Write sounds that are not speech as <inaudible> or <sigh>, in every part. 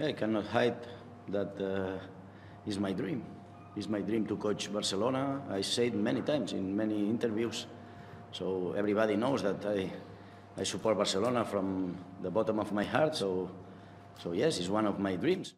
Yeah, I cannot hide that uh, is my dream. It's my dream to coach Barcelona. I said many times in many interviews. So everybody knows that I, I support Barcelona from the bottom of my heart. So, so yes, it's one of my dreams.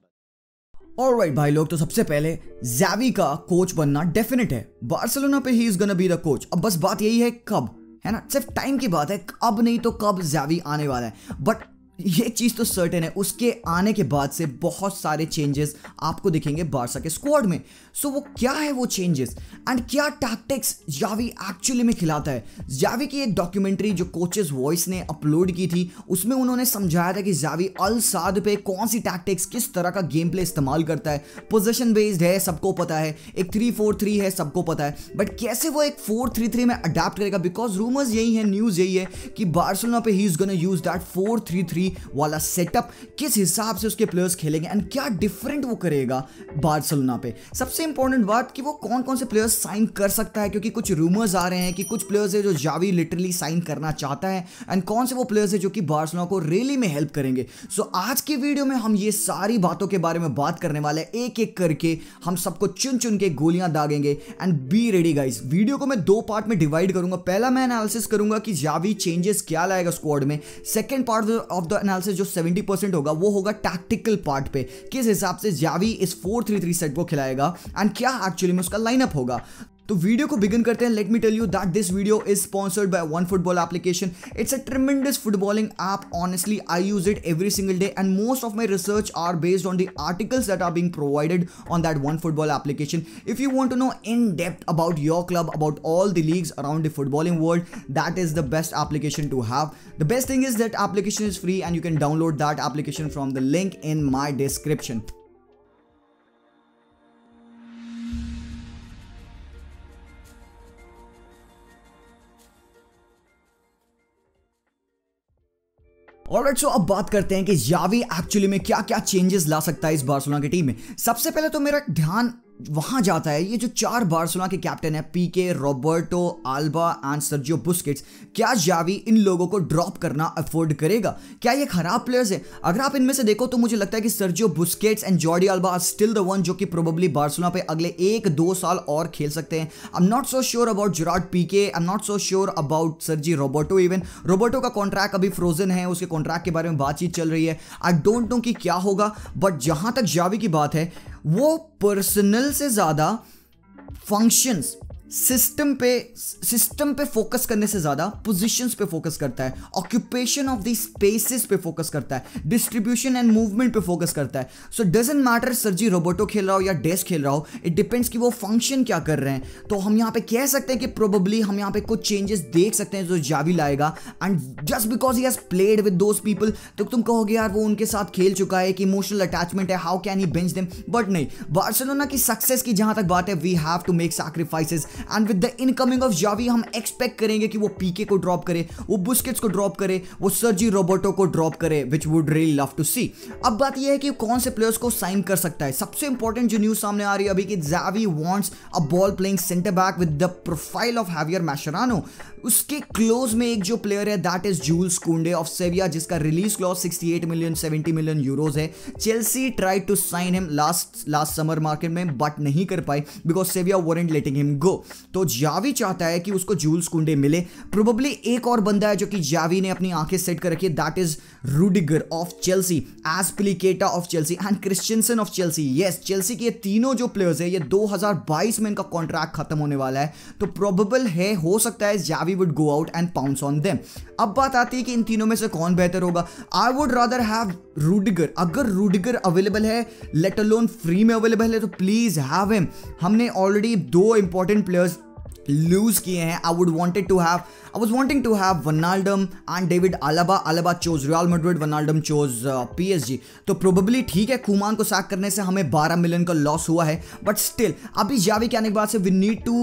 All right, भाई लोग तो सबसे पहले जैवी का coach बनना definite है Barcelona पे he is gonna be the coach अब बस बात यही है कब है ना सिर्फ टाइम की बात है अब नहीं तो कब जैवी आने वाला है बट ये चीज़ तो सर्टेन है उसके आने के बाद से बहुत सारे चेंजेस आपको दिखेंगे बारसा के स्क्वाड में सो so, वो क्या है वो चेंजेस एंड क्या टैक्टिक्स जावी एक्चुअली में खिलाता है जावी की एक डॉक्यूमेंट्री जो कोचेस वॉइस ने अपलोड की थी उसमें उन्होंने समझाया था कि जावी अल साद पे कौन सी टैक्टिक्स किस तरह का गेम प्ले इस्तेमाल करता है पोजिशन बेस्ड है सबको पता है एक थ्री फोर थ्री है सबको पता है बट कैसे वो एक फोर थ्री थ्री में अडेप्ट करेगा बिकॉज रूमर्स यही है न्यूज़ यही है कि बार्सोलोना पे he is gonna use that four three three वाला सेटअप किस हिसाब से उसके प्लेयर्स खेलेंगे एंड क्या डिफरेंट वो करेगा बार्सलोना पे सबसे इंपॉर्टेंट बात कि वो कौन कौन से प्लेयर्स साइन कर सकता है क्योंकि कुछ रूमर्स आ रहे हैं कि कुछ प्लेयर्स है जो जावी लिटरली साइन करना चाहता है एंड कौन से वो प्लेयर्स है जो कि बार्सलोना को रेली में हेल्प करेंगे सो so, आज की वीडियो में हम ये सारी बातों के बारे में बात करने वाले हैं एक एक करके हम सबको चुन चुन के गोलियां दागेंगे and be ready guys video को मैं दो पार्ट में डिवाइड करूंगा पहला मैं एनालिसिस करूंगा कि जावी चेंजेस क्या लाएगा स्क्वाड में second part of the analysis जो 70 परसेंट होगा वो होगा टैक्टिकल पार्ट पे किस हिसाब से जावी इस 433 सेट को खिलाएगा एंड क्या एक्चुअली में उसका लाइनअप होगा तो वीडियो को बिगिन करते हैं let me tell you that this video is sponsored by one football application it's a tremendous footballing app honestly I use it every single day and most of my research are based on the articles that are being provided on that one football application if you want to know in depth about your club about all the leagues around the footballing world that is the best application to have the best thing is that application is free and you can download that application from the link in my description alright so अब बात करते हैं कि यावी actually में क्या क्या changes ला सकता है इस बार्सिलोना की टीम में सबसे पहले तो मेरा ध्यान वहां जाता है ये जो चार बार्सोना के कैप्टन है Pique Roberto Alba and Sergio Busquets क्या जावी इन लोगों को ड्रॉप करना अफोर्ड करेगा क्या ये खराब प्लेयर्स हैं अगर आप इनमें से देखो तो मुझे लगता है कि Sergio Busquets and Jordi Alba are still the one जो कि प्रोबेबली बार्सोना पे अगले एक दो साल और खेल सकते हैं I am not so sure about P Pique I am not so sure about Sergi Roberto even Roberto का कॉन्ट्रैक्ट अभी फ्रोजन है उसके कॉन्ट्रैक्ट के बारे में बातचीत चल रही है आई डोंट नो कि क्या होगा बट जहां तक जावी की बात है वो पर्सनल से ज़्यादा फंक्शंस सिस्टम पे सिस्टम पे फोकस करने से ज़्यादा पोजीशंस पे फोकस करता है ऑक्यूपेशन ऑफ दी स्पेसेस पे फोकस करता है डिस्ट्रीब्यूशन एंड मूवमेंट पे फोकस करता है so doesn't matter Sergi Roberto खेल रहा हो या डेस्क खेल रहा हो इट डिपेंड्स कि वो फंक्शन क्या कर रहे हैं तो हम यहाँ पे कह सकते हैं कि प्रोबेबली हम यहाँ पे कुछ चेंजेस देख सकते हैं जो जावी लाएगा and just because he has played with those people तो तुम कहोगे यार वो उनके साथ खेल चुका है कि इमोशनल अटैचमेंट है how can he bench them but नहीं बार्सिलोना की सक्सेस की जहाँ तक बात है we have to make sacrifices and with the incoming of Xavi हम एक्सपेक्ट करेंगे कि वो पीके को ड्रॉप करे वो बुस्किट्स को ड्रॉप करे वो सर्जी रोबोटो को ड्रॉप करे which would really love to see अब बात यह है कि कौन से प्लेयर्स को साइन कर सकता है सबसे इंपॉर्टेंट जो न्यूज सामने आ रही है अभी कि Xavi wants a ball playing centre back with the profile of Javier Mascherano उसके क्लोज में एक जो प्लेयर है that is Jules Kounde of Sevilla जिसका release clause 68 million 70 million euros है Chelsea try to sign him last last summer market में but नहीं कर पाई because Sevilla weren't letting him go तो जावी चाहता है कि उसको जूल्स कुंडे मिले प्रोबेबली एक और बंदा है जो कि जावी ने अपनी आंखें सेट कर रखी है that is Rudiger of Chelsea Azpilicueta of Chelsea and Christensen of Chelsea yes Chelsea के ये तीनों जो प्लेयर्स है ये 2022 में इनका कॉन्ट्रैक्ट खत्म होने वाला है तो प्रोबेबल है हो सकता है Xavi would go out and pounce on them अब बात आती है कि इन तीनों में से कौन बेहतर होगा I would rather have Rudiger अगर रूडिगर अवेलेबल है लेट अलोन फ्री में अवेलेबल है तो प्लीज हैव हिम हमने ऑलरेडी दो इंपॉर्टेंट प्लेयर्स लूज किए हैं I would wanted to have I was wanting to have Wijnaldum and David Alaba Alaba chose Real Madrid Wijnaldum chose P G तो probably ठीक है कुमान को सैक करने से हमें बारह मिलियन का लॉस हुआ है बट स्टिल अभी जावी के आने के बाद से we need to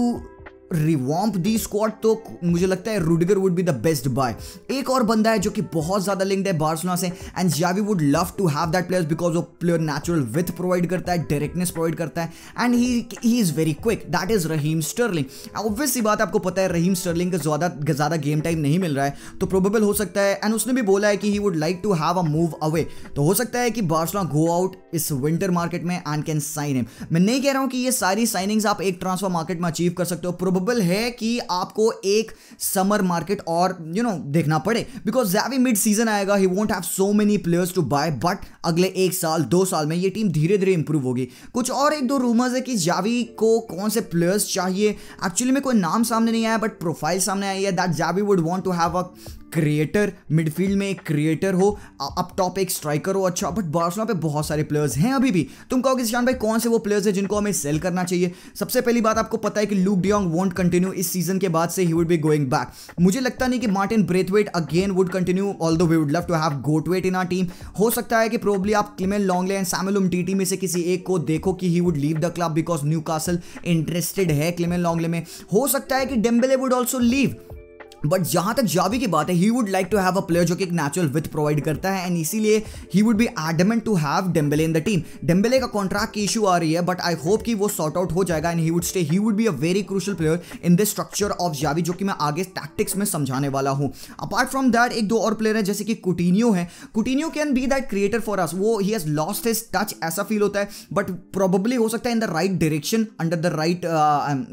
revamp the squad तो मुझे लगता है Rudiger would be the best buy एक और बंदा है जो कि बहुत ज़्यादा लिंक्ड है बार्सोना से and Xavi would love to have that player because वो प्लेयर नेचुरल विथ प्रोवाइड करता है डायरेक्टनेस प्रोवाइड करता है and he he is very quick that is Raheem Sterling obviously बात आपको पता है रहीम स्टर्लिंग का ज़्यादा ज़्यादा गेम टाइम नहीं मिल रहा है तो प्रोबेबल हो सकता है एंड उसने भी बोला है कि he would like to have a move away तो हो सकता है कि बार्सोना गो आउट इस विंटर मार्केट में एंड कैन साइन हिम मैं नहीं कह रहा हूँ कि ये सारी साइनिंग्स आप एक ट्रांसफर मार्केट में अचीव कर सकते हो प्रोबेबल है कि आपको एक समर मार्केट और यू नो देखना पड़े बिकॉज जैवी मिड सीजन आएगा he won't have so many players to buy but अगले एक साल दो साल में ये टीम धीरे धीरे इंप्रूव होगी कुछ और एक दो रूमर्स है कि जावी को कौन से प्लेयर्स चाहिए एक्चुअली में कोई नाम सामने नहीं आया बट प्रोफाइल सामने आई है that Xavi would want to have a creator midfield में एक क्रिएटर हो अप टॉप एक स्ट्राइकर हो अच्छा बट बार्सिलोना पे बहुत सारे प्लेयर्स हैं अभी भी तुम कहोगे शान भाई कौन से वो प्लेयर्स हैं जिनको हमें सेल करना चाहिए सबसे पहली बात आपको पता है कि लूक डियोंग वॉन्ट कंटिन्यू इस सीजन के बाद से ही वुड बी गोइंग बैक मुझे लगता नहीं कि Martin Braithwaite again would continue although we would love to have गोटवेट इन आर टीम हो सकता है कि प्रोबली आप क्लिमेन लॉन्गले एंड सैमुलम टी में से किसी एक को देखो कि he would leave the club because Newcastle interested है क्लिमेन लॉन्गले में हो सकता है कि Dembele would also leave but जहां तक जावी की बात है he would like to have a player जो कि एक नेचुरल विथ प्रोवाइड करता है एंड इसीलिए he would be adamant to have Dembele in the team Dembele का कॉन्ट्रैक्ट की इशू आ रही है बट आई होप कि वो सॉर्ट आउट हो जाएगा and he would stay he would be a very crucial player in this structure of Xavi जो कि मैं आगे टैक्टिक्स में समझाने वाला हूँ अपार्ट फ्रॉम दैट एक दो और प्लेयर है जैसे कि कुटीनियो है Coutinho can be that creator for us वो he has lost his touch ऐसा फील होता है बट प्रोबली हो सकता है in the right direction under the right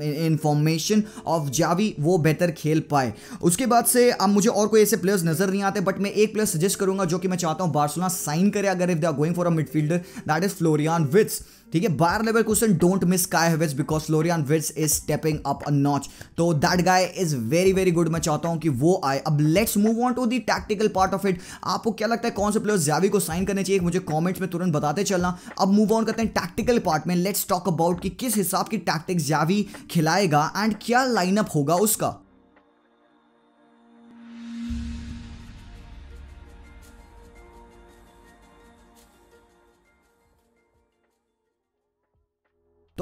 information of Xavi वो बेहतर खेल पाए उसके बाद से अब मुझे और कोई ऐसे प्लेयर्स नजर नहीं आते बट मैं एक प्लेयर सजेस्ट करूंगा जो कि मैं चाहता हूं बार्सोना साइन करे अगर if they are going for a midfielder that is Florian Wirtz ठीक है Bayer Leverkusen don't miss Kai हैवेज because Florian Wirtz is stepping up a notch तो that guy is very very good मैं चाहता हूं कि वो आए अब let's move on to the tactical part of it आपको क्या लगता है कौन से प्लेयर ज्यावी को साइन करने चाहिए मुझे कॉमेंट्स में तुरंत बताते चलना अब मूव ऑन करते हैं टैक्टिकल पार्ट में लेट्स टॉक अबाउट कि किस हिसाब की टैक्टिक ज्यावी खिलाएगा एंड क्या लाइनअप होगा उसका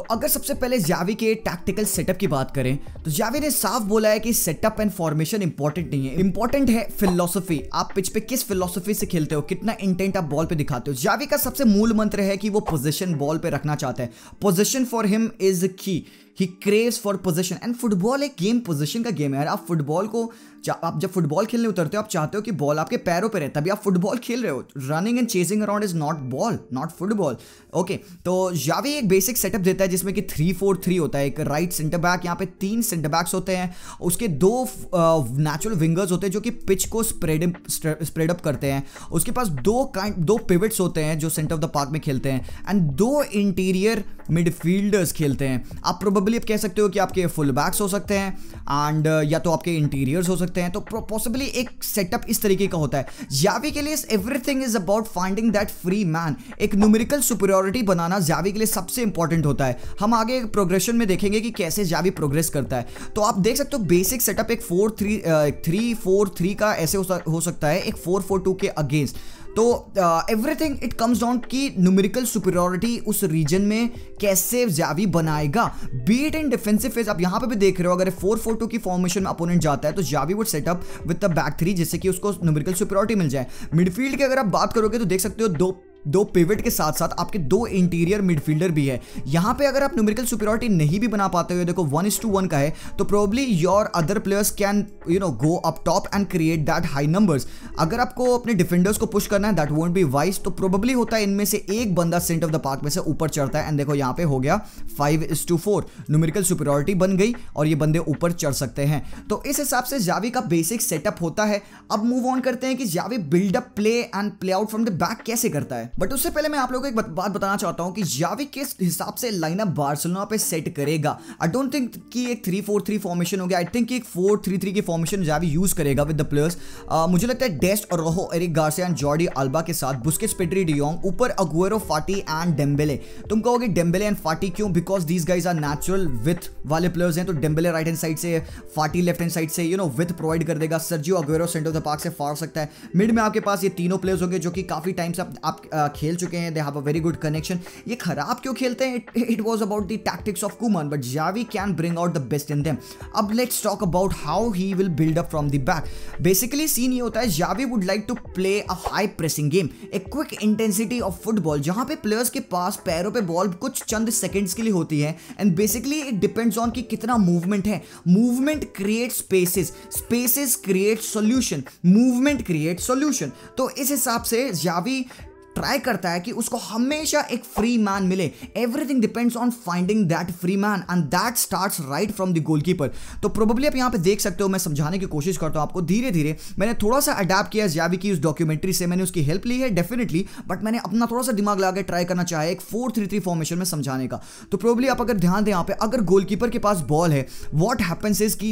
तो अगर सबसे पहले जावी के टैक्टिकल सेटअप की बात करें तो जावी ने साफ बोला है कि सेटअप एंड फॉर्मेशन इंपॉर्टेंट नहीं है इंपॉर्टेंट है फिलोसफी आप पिच पे किस फिलोसफी से खेलते हो कितना इंटेंट आप बॉल पे दिखाते हो जावी का सबसे मूल मंत्र है कि वो पोजिशन बॉल पे रखना चाहते हैं position for him is key he craze for position and football एक गेम पोजिशन का गेम है यार आप फुटबॉल को आप जब फुटबॉल खेलने उतरते हो आप चाहते हो कि बॉल आपके पैरों पर रहे तभी आप फुटबॉल खेल रहे हो running and chasing around is not ball not football okay तो यावे एक बेसिक सेटअप देता है जिसमें कि थ्री फोर थ्री होता है एक राइट सेंटर बैक यहाँ पे तीन सेंटर बैक्स होते हैं उसके दो नेचुरल विंगर्स होते हैं जो कि पिच को स्प्रेड स्प्रेड अप करते हैं उसके पास दो काइंड दो पिविट्स होते हैं जो सेंटर ऑफ द पार्क में खेलते हैं एंड दो इंटीरियर मिडफील्डर्स खेलते हैं आप प्रोबेबली प्रोबेबली आप कह सकते हो कि आपके फुल बैक्स हो सकते हैं एंड uh, या तो आपके इंटीरियर्स हो सकते हैं तो पॉसिबली एक सेटअप इस तरीके का होता है जावी के लिए everything is about finding that free man एक न्यूमेरिकल सुपरियोरिटी बनाना जावी के लिए सबसे इंपॉर्टेंट होता है हम आगे प्रोग्रेशन में देखेंगे कि कैसे जावी प्रोग्रेस करता है तो आप देख सकते हो बेसिक सेटअप एक four three three four three का ऐसे हो सकता है एक फोर फोर टू के अगेंस्ट तो एवरीथिंग इट कम्स डाउन की न्यूमेरिकल सुपरियोरिटी उस रीजन में कैसे जावी बनाएगा बीट इन डिफेंसिव फेज आप यहाँ पे भी देख रहे हो अगर फोर फोर टू की फॉर्मेशन में अपोनेंट जाता है तो Xavi would set up with the back three जिससे कि उसको न्यूमेरिकल सुपरियोरिटी मिल जाए मिडफील्ड की अगर आप बात करोगे तो देख सकते हो दो दो पिवट के साथ साथ आपके दो इंटीरियर मिडफील्डर भी है यहां पे अगर आप न्यूमेरिकल सुपेरिटी नहीं भी बना पाते हो देखो वन इज टू वन का है तो probably your other players can you know go up top and create that high numbers अगर आपको अपने डिफेंडर्स को पुश करना है दैट वोट बी वाइज तो प्रोबली होता है इनमें से एक बंदा सेंट ऑफ द पार्क में से ऊपर चढ़ता है एंड देखो यहाँ पे हो गया five is to four numerical superiority बन गई और ये बंदे ऊपर चढ़ सकते हैं तो इस हिसाब से जावी का बेसिक सेटअप होता है अब मूव ऑन करते हैं कि Xavi build up play and play out from the back कैसे करता है बट उससे पहले मैं आप लोगों को एक बात बताना चाहता हूँ कि जावी किस हिसाब से लाइनअप बार्सिलोना पे सेट करेगा आई डोंट थिंक कि एक थ्री फोर थ्री फॉर्मेशन होगी आई थिंक एक फोर थ्री थ्री की फॉर्मेशन जावी यूज करेगा विद द प्लेयर्स मुझे लगता है डेस्ट और Rojo Eric Garcia and Jordi Alba के साथ बुस्किट्स पेट्री डियोंग ऊपर अगुएरो फाटी एंड डेम्बेले तुम कहोगे डेम्बेले एंड फाटी क्यों because these guys are natural width वाले प्लेयर्स हैं तो डेम्बेले राइट हैंड साइड से फाटी लेफ्ट हैंड साइड से यू नो विथ प्रोवाइड कर देगा Sergio Aguero centre of the park से फाड़ सकता है मिड में आपके पास ये तीनों प्लेयर्स होंगे जो कि काफी टाइम से आप, आप खेल चुके हैं they have a very good connection ये खराब क्यों खेलते हैं it was about the tactics of Koeman but Xavi can bring out the best in them अब let's talk about how he will build up from the back basically scene ये होता है Xavi would like to play a high pressing game a quick intensity of football जहाँ पे players के पास पैरों पे ball कुछ चंद सेकेंड्स के लिए होती है and basically it depends on कि कितना मूवमेंट है movement create spaces spaces create solution movement create solution तो इस हिसाब से जावी ट्राई करता है कि उसको हमेशा एक फ्री मैन मिले everything depends on finding that free man and that starts right from the goalkeeper तो प्रोबेबली आप यहाँ पे देख सकते हो मैं समझाने की कोशिश करता हूँ आपको धीरे धीरे मैंने थोड़ा सा अडेप्ट किया जावी की उस डॉक्यूमेंट्री से मैंने उसकी हेल्प ली है डेफिनेटली बट मैंने अपना थोड़ा सा दिमाग लगा के ट्राई करना चाहे एक फोर थ्री थ्री फॉर्मेशन में समझाने का तो प्रोबली आप अगर ध्यान दें यहाँ पे अगर गोलकीपर के पास बॉल है वॉट हैपन्स इज की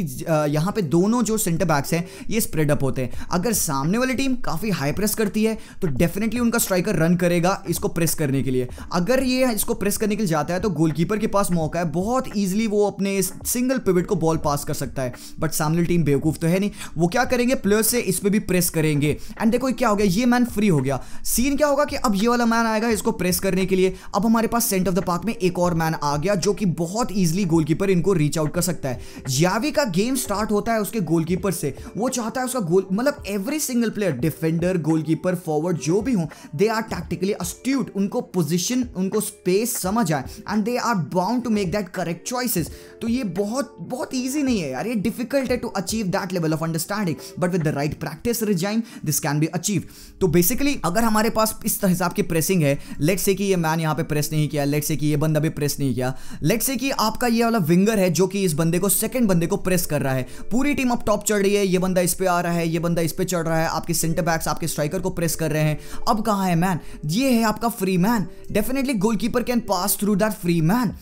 यहाँ पे दोनों जो सेंटर बैक्स हैं ये स्प्रेडअप होते हैं अगर सामने वाली टीम काफ़ी हाई प्रेस करती है तो डेफिनेटली उनका स्ट्राइकर जाकर रन करेगा इसको प्रेस करने के लिए अगर ये इसको प्रेस करने के लिए जाता है तो गोलकीपर के पास मौका है बहुत ईजिली वो अपने इस सिंगल पिविट को बॉल पास कर सकता है बट सामने टीम बेवकूफ़ तो है नहीं वो क्या करेंगे प्लेयर से इस पर भी प्रेस करेंगे एंड देखो क्या हो गया ये मैन फ्री हो गया सीन क्या होगा कि अब ये वाला मैन आएगा इसको प्रेस करने के लिए अब हमारे पास सेंट ऑफ द पार्क में एक और मैन आ गया जो कि बहुत ईजिली गोलकीपर इनको रीच आउट कर सकता है यावी का गेम स्टार्ट होता है उसके गोलकीपर से वो चाहता है उसका गोल मतलब every single player defender goalkeeper forward जो भी हो they are are tactically astute उनको पोजिशन उनको स्पेस समझ आए and they are bound to make that correct choices तो ये बहुत बहुत ईजी नहीं है यार ये डिफिकल्ट है to achieve that level of understanding but with the right practice regime this can be achieve तो बेसिकली अगर हमारे पास इस हिसाब की प्रेसिंग है लेट से कि ये मैन यहाँ पे प्रेस नहीं किया लेट से कि ये बंदा भी प्रेस नहीं किया लेट से कि आपका ये वाला विंगर है जो कि इस बंदे को सेकेंड बंदे को प्रेस कर रहा है पूरी टीम अब टॉप चढ़ रही है ये बंदा इस पे आ रहा है ये बंदा इस पे चढ़ रहा है आपके सेंटर बैक्स आपके स्ट्राइकर को प्रेस कर रहे हैं अब कहाँ है मैन मैन ये है आपका free man definitely goalkeeper can pass through that free man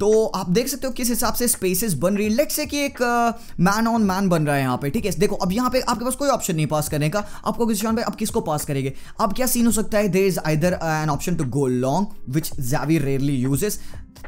तो आप देख सकते हो किस हिसाब से स्पेसेस बन रही है लेट्स से कि एक मैन ऑन मैन बन रहा है यहाँ पे ठीक है देखो अब यहाँ पे आपके पास कोई ऑप्शन नहीं पास करने का आपको किसी पे अब किसको पास करेंगे अब क्या सीन हो सकता है there is either an option to go long which Xavi rarely uses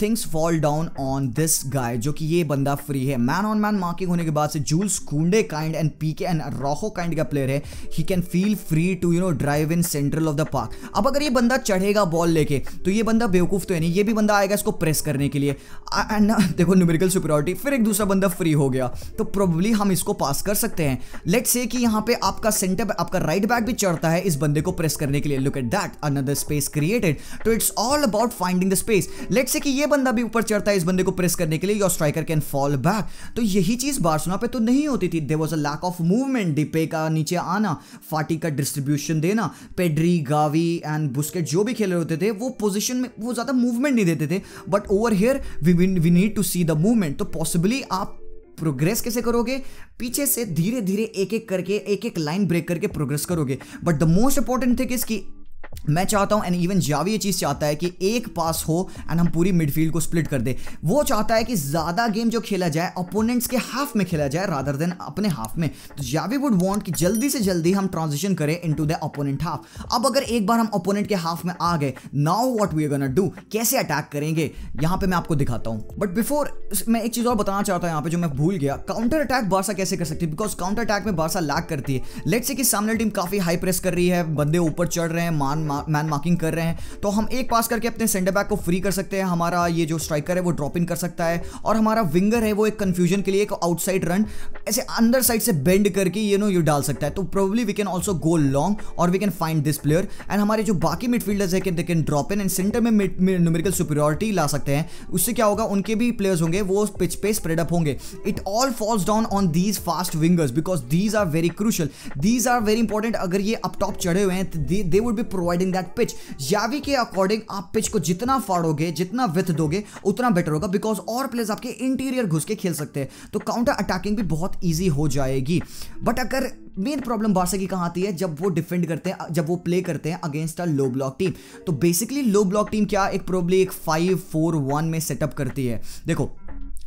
things fall down on this guy जो कि ये बंदा फ्री है मैन ऑन मैन मार्किंग होने के बाद से Jules Kounde kind and P K and रॉको काइंड का प्लेयर है he can feel free to you know drive in central of the park अब अगर ये बंदा चढ़ेगा बॉल लेके तो ये बंदा बेवकूफ़ तो है नहीं ये भी बंदा आएगा इसको प्रेस करने के लिए एंड <laughs> देखो न्यूमेरिकल सुप्योरिटी फिर एक दूसरा बंदा फ्री हो गया तो प्रॉब्ली हम इसको पास कर सकते हैं लेट्स से कि यहाँ पे आपका सेंटर आपका राइट बैक भी चढ़ता है इस बंदे को प्रेस करने के लिए look at that another space created तो it's all about finding the space let's say कि ये बंदा भी ऊपर चढ़ता है इस बंदे को प्रेस करने के लिए your striker can fall back तो यही चीज़ बार्सोना पे तो नहीं होती थी there was a lack of movement Depay का नीचे आना फाटी का डिस्ट्रीब्यूशन देना पेड्री गावी एंड बुस्केट जो भी खेल रहे होते थे वो पोजिशन में वो ज़्यादा मूवमेंट नहीं देते थे but over here we need to see the movement तो पॉसिबली आप प्रोग्रेस कैसे करोगे पीछे से धीरे धीरे एक एक करके एक एक लाइन ब्रेक करके प्रोग्रेस करोगे but the most important thing is इसकी मैं चाहता हूं एंड इवन जावी ये चीज़ चाहता है कि एक पास हो एंड हम पूरी मिडफील्ड को स्प्लिट कर दे वो चाहता है कि ज़्यादा गेम जो खेला जाए अपोनेंट्स के हाफ में खेला जाए रादर देन अपने हाफ में तो जावी वुड वांट कि जल्दी से जल्दी हम ट्रांजिशन करें into the opponent half अब अगर एक बार हम अपोनेंट के हाफ में आ गए now what we gonna do कैसे अटैक करेंगे यहाँ पर मैं आपको दिखाता हूँ बट बिफोर मैं एक चीज़ और बताना चाहता हूँ यहाँ पर जो मैं भूल गया काउंटर अटैक बारसा कैसे कर सकती है बिकॉज काउंटर अटैक में बारसा लैक करती है लेट से कि सामने टीम काफ़ी हाई प्रेस कर रही है बंदे ऊपर चढ़ रहे हैं मान मैन मार्किंग कर रहे हैं तो हम एक पास करके अपने सेंटर बैक को फ्री कर सकते हैं हमारा ये जो स्ट्राइकर है वो ड्रॉप इन कर सकता है और हमारा विंगर है वो एक कन्फ्यूजन के लिए एक आउटसाइड रन ऐसे अंदर साइड से बेंड करके ये नो यू डाल सकता है तो probably we can also go long और we can find this player and हमारे जो बाकी मिडफील्डर्स है they can drop in and centre में न्यूमेरिकल सुपरियोरिटी ला सकते हैं उससे क्या होगा उनके भी प्लेयर्स होंगे वो पिच पे स्प्रेड अप होंगे it all falls down on these fast wingers because these are very crucial these are very important अगर ये अप टॉप चढ़े हुए हैं they would be provide avoiding that pitch यावी के अकॉर्डिंग आप पिच को जितना फाड़ोगे जितना विथ दोगे उतना बेटर होगा बिकॉज और प्लेयर्स आपके इंटीरियर घुस के खेल सकते हैं तो काउंटर अटैकिंग भी बहुत ईजी हो जाएगी बट अगर मेन प्रॉब्लम बारसा की कहाँ आती है जब वो डिफेंड करते हैं जब वो प्ले करते हैं against a low block team तो बेसिकली लो ब्लॉक टीम क्या एक प्रॉब्लम एक फाइव फोर वन में सेटअप करती है देखो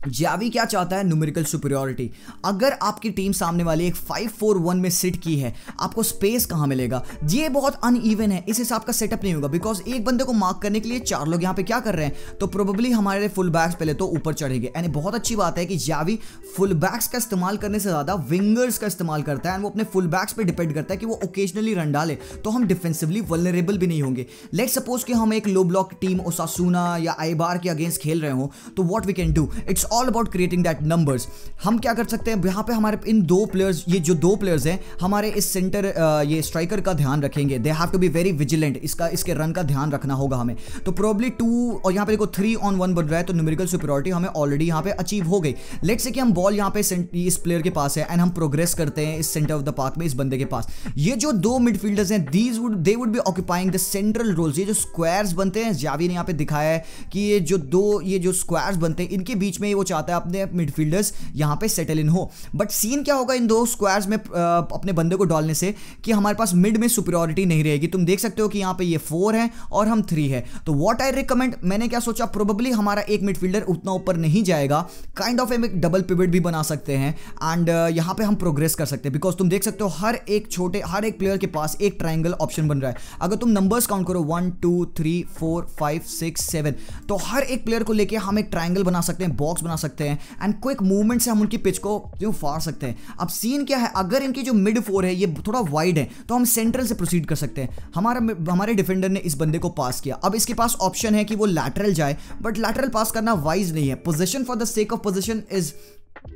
जावी क्या चाहता है न्यूमेरिकल सुपरियोरिटी अगर आपकी टीम सामने वाली एक 5-4-1 में सिट की है आपको स्पेस कहाँ मिलेगा ये बहुत अन ईवन है इस हिसाब का सेटअप नहीं होगा बिकॉज एक बंदे को मार्क करने के लिए चार लोग यहाँ पे क्या कर रहे हैं तो प्रोबेबली हमारे फुल बैक्स पहले तो ऊपर चढ़ेंगे यानी बहुत अच्छी बात है कि जावी फुल बैक्स का इस्तेमाल करने से ज़्यादा विंगर्स का इस्तेमाल करता है एंड वो अपने फुल बैक्स पर डिपेंड करता है कि वो ओकेजनली रन डाले तो हम डिफेंसिवली वलरेबल भी नहीं होंगे लेट सपोज कि हम एक लो ब्लॉक टीम ओसासूना या आईबार के अगेंस्ट खेल रहे हो तो what we can do it's all about creating that numbers हम क्या कर सकते हैं यहाँ पे हमारे इन दो प्लेयर्स ये जो दो प्लेयर्स हैं हमारे इस सेंटर ये स्ट्राइकर का ध्यान रखेंगे they have to be very vigilant इसका इसके रन का ध्यान रखना होगा हमें तो प्रोबली टू और यहाँ पे देखो थ्री ऑन वन बन रहा है तो न्यूमेरिकल सुपेरिटी हमें ऑलरेडी यहाँ पे अचीव हो गई लेट से कि हम बॉल यहाँ पे इस प्लेयर के पास है एंड हम प्रोग्रेस करते हैं इस सेंटर ऑफ द पार्क में इस बंदे के पास ये जो दो मिडफील्डर्स हैं these would they would be occupying the central roles ये जो स्क्वायर्स बनते हैं जावी ने यहाँ पे दिखाया है कि ये जो दो ये जो स्क्वायर्स बनते हैं इनके बीच में वो चाहता है अपने मिडफील्डर्स यहाँ पे सेटल इन हो बट सीन क्या होगा इन दो स्क्वायर्स में अपने बंदे को डालने से कि हमारे पास मिड में सुपेरिटी नहीं रहेगी तुम देख सकते हो कि यहाँ पे ये फोर है और हम थ्री है तो वॉट आई रिकमेंड मैंने क्या सोचा प्रोबेबली हमारा एक मिडफील्डर उतना ऊपर नहीं जाएगा काइंड ऑफ एम एक डबल पिवट ऑर्बिट भी बना सकते हैं एंड uh, यहाँ पे हम प्रोग्रेस कर सकते हैं बिकॉज तुम देख सकते हो हर एक छोटे हर एक प्लेयर के पास एक ट्राइंगल ऑप्शन बन रहा है अगर तुम नंबर्स काउंट करो one two three four five six seven तो हर एक प्लेयर को लेके हम एक ट्राइंगल बना सकते हैं बॉक्स बना सकते हैं एंड क्विक मूवमेंट से हम उनकी पिच को जो फाड़ सकते हैं अब सीन क्या है अगर इनकी जो मिड फोर है ये थोड़ा वाइड है तो हम सेंट्रल से प्रोसीड कर सकते हैं हमारा हमारे डिफेंडर ने इस बंदे को पास किया अब इसके पास ऑप्शन है कि वो लैटरल जाए बट लैटरल पास करना वाइज नहीं है position for the sake of position is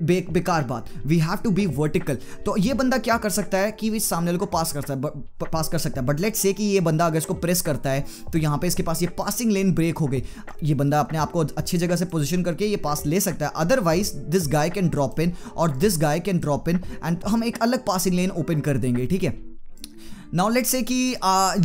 बे, बेकार बात we have to be vertical तो ये बंदा क्या कर सकता है कि इस सामने वाले को पास कर सकता है ब, पास कर सकता है बट लेट से कि ये बंदा अगर इसको प्रेस करता है तो यहाँ पे इसके पास ये पासिंग लेन ब्रेक हो गई ये बंदा अपने आप को अच्छी जगह से पोजिशन करके ये पास ले सकता है otherwise this guy can drop in और this guy can drop in and हम एक अलग पासिंग लेन ओपन कर देंगे ठीक है नाउ लेट से कि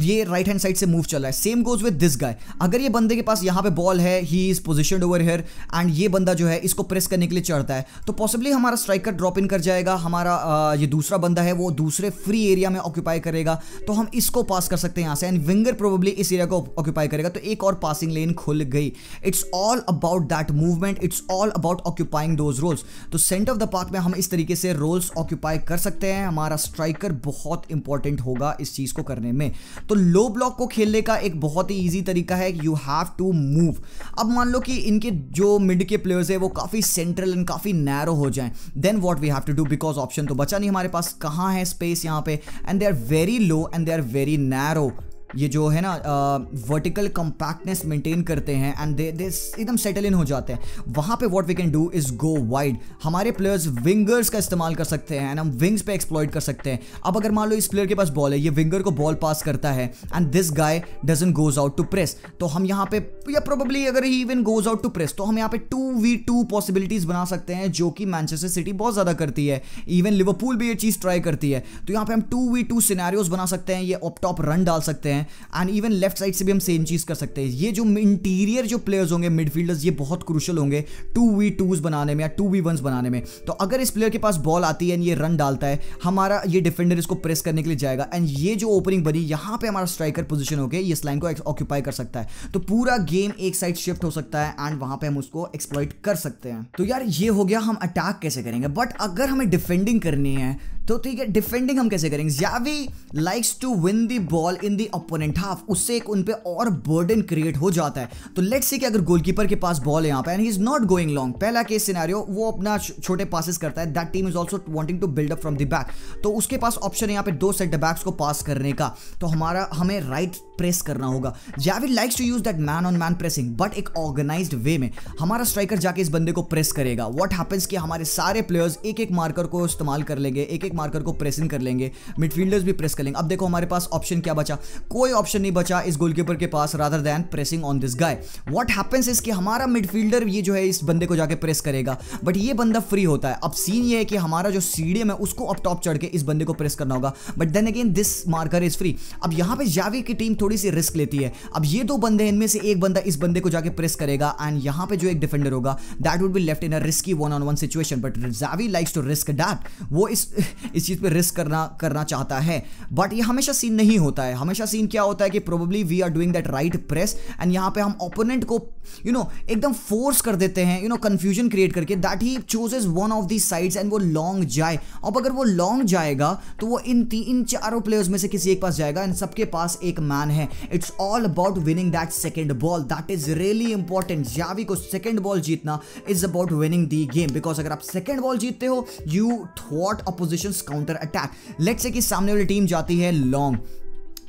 ये राइट हैंड साइड से मूव चल रहा है same goes with this guy अगर ये बंदे के पास यहाँ पे बॉल है he is position over here and ये बंदा जो है इसको प्रेस करने के लिए चढ़ता है तो पॉसिबली हमारा स्ट्राइकर ड्रॉप इन कर जाएगा हमारा आ, ये दूसरा बंदा है वो दूसरे फ्री एरिया में ऑक्यूपाई करेगा तो हम इसको पास कर सकते हैं यहाँ से एंड विंगर प्रोबेबली इस एरिया को ऑक्यूपाई करेगा तो एक और पासिंग लेन खुल गई it's all about that movement it's all about occupying those roles तो सेंटर ऑफ द पार्क में हम इस तरीके से रोल्स ऑक्यूपाई कर सकते हैं हमारा स्ट्राइकर बहुत इंपॉर्टेंट होगा इस चीज़ को करने में तो लो ब्लॉक को खेलने का एक बहुत ही ईजी तरीका है यू हैव टू मूव अब मान लो कि इनके जो मिड के प्लेयर्स है वो काफ़ी सेंट्रल एंड काफ़ी नैरो हो जाए then what we have to do because option तो बचा नहीं हमारे पास कहाँ है स्पेस यहाँ पे and they are very low and they are very narrow ये जो है ना वर्टिकल कंपैक्टनेस मेंटेन करते हैं एंड दे दे एकदम सेटल इन हो जाते हैं वहाँ पे what we can do is go wide हमारे प्लेयर्स विंगर्स का इस्तेमाल कर सकते हैं एंड हम विंग्स पे एक्सप्लॉइट कर सकते हैं अब अगर मान लो इस प्लेयर के पास बॉल है ये विंगर को बॉल पास करता है and this guy doesn't goes out to press तो हम यहाँ पे या प्रोबेबली अगर he even goes out to press तो हम यहाँ पे टू वी टू पॉसिबिलिटीज़ बना सकते हैं जो कि मैनचेस्टर सिटी बहुत ज़्यादा करती है इवन लिवरपूल भी ये चीज़ ट्राई करती है तो यहाँ पे हम टू वी टू सिनेरियोज बना सकते हैं ये ऑप टॉप रन डाल सकते हैं हैं एंड इवन लेफ्ट साइड से भी हम सेम चीज़ कर सकते हैं ये जो इंटीरियर जो प्लेयर्स होंगे मिडफील्डर्स ये बहुत क्रूशल होंगे टू वी टूज बनाने में या टू वी वंस बनाने में तो अगर इस प्लेयर के पास बॉल आती है एंड ये रन डालता है हमारा ये डिफेंडर इसको प्रेस करने के लिए जाएगा एंड ये जो ओपनिंग बनी यहाँ पे हमारा स्ट्राइकर पोजिशन होकर इस लाइन को ऑक्यूपाई कर सकता है तो पूरा गेम एक साइड शिफ्ट हो सकता है एंड वहाँ पर हम उसको एक्सप्लॉइट कर सकते हैं तो यार ये हो गया हम अटैक कैसे करेंगे बट अगर हमें डिफेंडिंग करनी है तो ठीक है डिफेंडिंग हम कैसे करेंगे यावी likes to win the ball in the opponent half उससे एक उन पे और बर्डन क्रिएट हो जाता है तो लेट्स से कि अगर गोलकीपर के पास बॉल है यहाँ पे and he is not going long पहला केस सिनेरियो वो अपना छोटे पासिस करता है that team is also wanting to build up from the back तो उसके पास ऑप्शन है यहाँ पे दो सेट बैक्स को पास करने का तो हमारा हमें राइट right प्रेस करना होगा जैविड likes to use that man on man pressing but एक ऑर्गेनाइज वे में हमारा स्ट्राइकर जाके इस बंदे को प्रेस करेगा व्हाट हैपेंस कि हमारे सारे प्लेयर्स एक एक मार्कर को इस्तेमाल कर लेंगे एक एक मार्कर को प्रेसिंग कर लेंगे मिडफील्डर्स भी प्रेस कर लेंगे अब देखो हमारे पास ऑप्शन क्या बचा को कोई ऑप्शन नहीं बचा इस गोलकीपर के पास rather than pressing on this guy what happens is कि हमारा मिडफील्डर ये जो है इस बंदे को जाके प्रेस करेगा बट ये बंदा फ्री होता है अब सीन ये है कि हमारा जो सीडीएम है उसको अब टॉप चढ़ के इस बंदे को प्रेस करना होगा but then again this marker is free अब यहाँ पे जावी की टीम थोड़ी सी रिस्क लेती है अब ये दो बंदे हैं इनमें से एक बंदा इस बंदे को जाके प्रेस करेगा एंड यहाँ पे जो एक डिफेंडर होगा that would be left in a risky one on one situation but Xavi likes to risk that वो इस <laughs> इस चीज़ पर रिस्क करना करना चाहता है बट ये हमेशा सीन नहीं होता है हमेशा सीन थिंक क्या होता है कि probably we are doing that right press and यहाँ पे हम ओपोनेंट को यू नो एकदम फोर्स कर देते हैं यू नो कन्फ्यूजन क्रिएट करके that he chooses one of the sides and वो लॉन्ग जाए अब अगर वो लॉन्ग जाएगा तो वो इन तीन चारों प्लेयर्स में से किसी एक पास जाएगा एंड सबके पास एक मैन है it's all about winning that second ball that is really important Xavi को सेकेंड बॉल जीतना is about winning the game because अगर आप सेकेंड बॉल जीतते हो you thought opposition counter attack let's say कि सामने वाली टीम जाती है लॉन्ग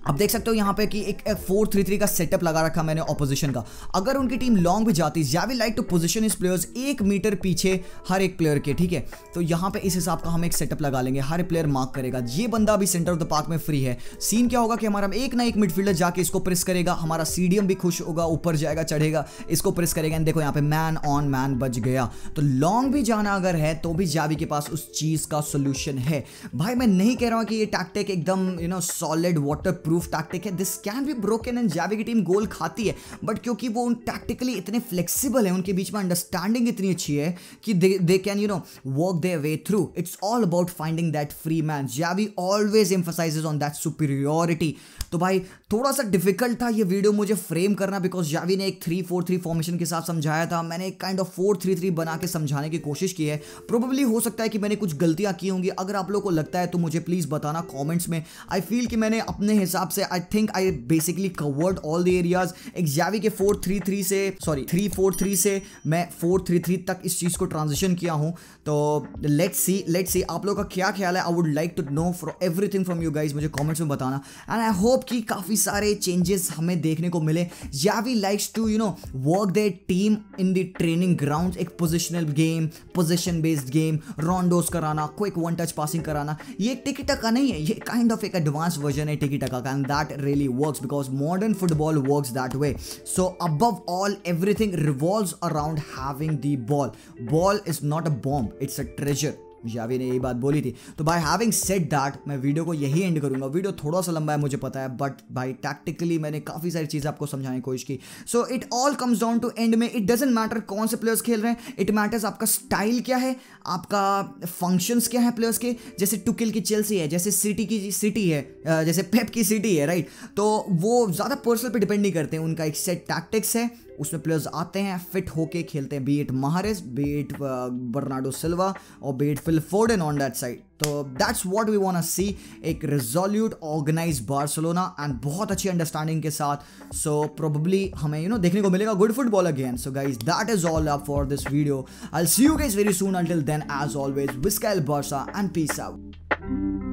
अब देख सकते हो यहाँ पे कि एक फोर थ्री थ्री का सेटअप लगा रखा मैंने ऑपोजिशन का अगर उनकी टीम लॉन्ग भी जाती है वी लाइक टू पोजिशन इस प्लेयर्स एक मीटर पीछे हर एक प्लेयर के ठीक है तो यहाँ पे इस हिसाब का हम एक सेटअप लगा लेंगे हर प्लेयर मार्क करेगा ये बंदा अभी सेंटर ऑफ द पार्क में फ्री है सीन क्या होगा कि हमारा एक ना एक मिडफील्डर जाके इसको प्रेस करेगा हमारा सी भी खुश होगा ऊपर जाएगा चढ़ेगा इसको प्रेस करेगा एंड देखो यहाँ पे मैन ऑन मैन बच गया तो लॉन्ग भी जाना अगर है तो भी जावी के पास उस चीज़ का सोल्यूशन है भाई मैं नहीं कह रहा हूँ कि ये टैक्टिक एकदम you know solid waterproof tactic है this can be broken and Xavi की टीम गोल खाती है बट क्योंकि वो उन टैक्टिकली इतने फ्लेक्सिबल है उनके बीच में अंडरस्टैंडिंग इतनी अच्छी है कि they can you know work their way through it's all about finding that free man Xavi always emphasises on that superiority तो भाई थोड़ा सा डिफिकल्ट था ये वीडियो मुझे फ्रेम करना बिकॉज जावी ने एक थ्री फोर थ्री फॉर्मेशन के साथ समझाया था मैंने एक kind of four three three बना के समझाने की कोशिश की है प्रोबेबली हो सकता है कि मैंने कुछ गलतियाँ की होंगी अगर आप लोगों को लगता है तो मुझे प्लीज़ बताना कॉमेंट्स में आई फील कि मैंने अपने हिसाब से I think I basically covered all the areas एक जावी के फोर थ्री थ्री से सॉरी थ्री फोर थ्री से मैं फोर थ्री थ्री तक इस चीज़ को ट्रांजेक्शन किया हूँ तो लेट सी लेट सी आप लोगों का क्या ख्याल है I would like to know for everything from you guys मुझे कॉमेंट्स में बताना एंड आई होप होप कि काफ़ी सारे चेंजेस हमें देखने को मिले यावी likes to you know work the team in the training ground एक positional game position based game rondos कराना क्विक वन टच पासिंग कराना ये टिकी टका नहीं है ये काइंड ऑफ एक एडवांस वर्जन है टिकी टका का and that really work because modern football work that way so above all everything revolve around having the ball ball is not a bomb it's a treasure Xavi ने यही बात बोली थी तो भाई having set that मैं video को यही एंड करूंगा वीडियो थोड़ा सा लंबा है मुझे पता है बट भाई टैक्टिकली मैंने काफ़ी सारी चीज़ें आपको समझाने की कोशिश की so it all comes down to and में इट डजेंट मैटर कौन से प्लेयर्स खेल रहे हैं इट मैटर्स आपका स्टाइल क्या है आपका फंक्शंस क्या है प्लेयर्स के जैसे टुकिल की चेल्सी है जैसे सिटी की सिटी है जैसे पेप की सिटी है राइट तो वो ज़्यादा पर्सनल पर डिपेंड नहीं करते उनका एक सेट टैक्टिक्स है उसमें प्लेयर्स आते हैं फिट होके खेलते हैं be at Mahrez be at Bernardo Silva और be at Phil Foden on that side तो that's what we want see एक रिजोल्यूट ऑर्गेनाइज बार्सलोना एंड बहुत अच्छी अंडरस्टैंडिंग के साथ सो so, प्रोबली हमें यू नो देखने को मिलेगा good football again so guys that is all up for this video I see you guys very soon until then as always visca Barca and peace out